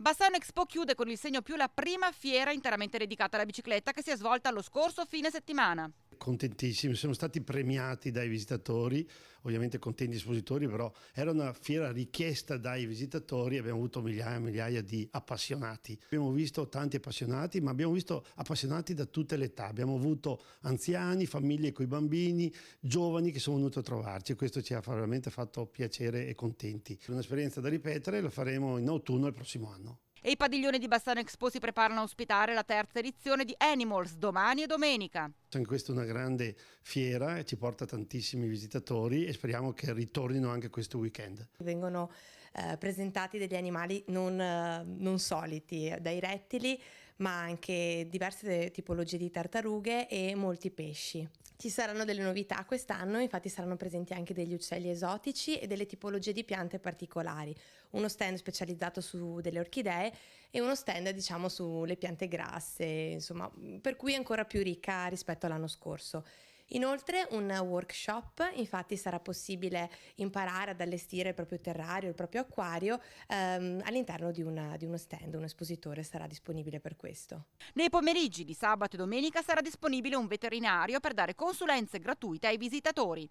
Bassano Expo chiude con il segno più la prima fiera interamente dedicata alla bicicletta che si è svolta lo scorso fine settimana contentissimi, siamo stati premiati dai visitatori, ovviamente contenti gli espositori, però era una fiera richiesta dai visitatori, abbiamo avuto migliaia e migliaia di appassionati. Abbiamo visto tanti appassionati, ma abbiamo visto appassionati da tutte le età, abbiamo avuto anziani, famiglie con i bambini, giovani che sono venuti a trovarci, questo ci ha veramente fatto piacere e contenti. È Un'esperienza da ripetere, la faremo in autunno il prossimo anno. E i padiglioni di Bassano Expo si preparano a ospitare la terza edizione di Animals domani e domenica. Anche questa è una grande fiera e ci porta tantissimi visitatori e speriamo che ritornino anche questo weekend. Vengono eh, presentati degli animali non, eh, non soliti, eh, dai rettili ma anche diverse tipologie di tartarughe e molti pesci. Ci saranno delle novità quest'anno, infatti saranno presenti anche degli uccelli esotici e delle tipologie di piante particolari, uno stand specializzato su delle orchidee e uno stand diciamo sulle piante grasse, insomma, per cui è ancora più ricca rispetto all'anno scorso. Inoltre un workshop, infatti sarà possibile imparare ad allestire il proprio terrario, il proprio acquario ehm, all'interno di, una, di uno stand, un espositore sarà disponibile per questo. Nei pomeriggi di sabato e domenica sarà disponibile un veterinario per dare consulenze gratuite ai visitatori.